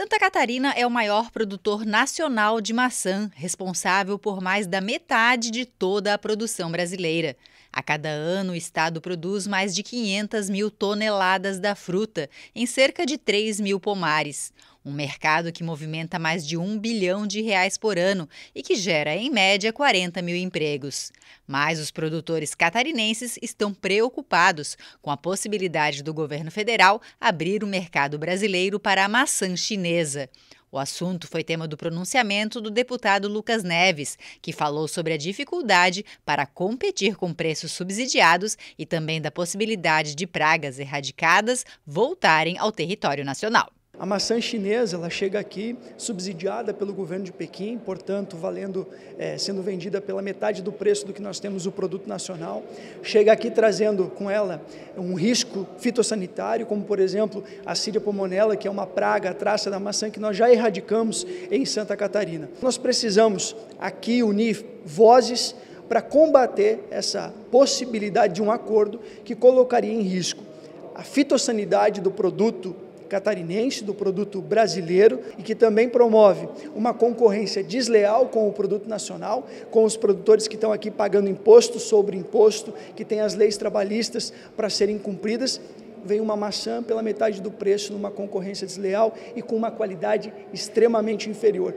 Santa Catarina é o maior produtor nacional de maçã, responsável por mais da metade de toda a produção brasileira. A cada ano, o estado produz mais de 500 mil toneladas da fruta, em cerca de 3 mil pomares um mercado que movimenta mais de um bilhão de reais por ano e que gera, em média, 40 mil empregos. Mas os produtores catarinenses estão preocupados com a possibilidade do governo federal abrir o mercado brasileiro para a maçã chinesa. O assunto foi tema do pronunciamento do deputado Lucas Neves, que falou sobre a dificuldade para competir com preços subsidiados e também da possibilidade de pragas erradicadas voltarem ao território nacional. A maçã chinesa ela chega aqui subsidiada pelo governo de Pequim, portanto, valendo, é, sendo vendida pela metade do preço do que nós temos o produto nacional. Chega aqui trazendo com ela um risco fitossanitário, como por exemplo a síria pomonella, que é uma praga, a traça da maçã que nós já erradicamos em Santa Catarina. Nós precisamos aqui unir vozes para combater essa possibilidade de um acordo que colocaria em risco a fitossanidade do produto catarinense, do produto brasileiro e que também promove uma concorrência desleal com o produto nacional, com os produtores que estão aqui pagando imposto sobre imposto, que tem as leis trabalhistas para serem cumpridas vem uma maçã pela metade do preço numa concorrência desleal e com uma qualidade extremamente inferior.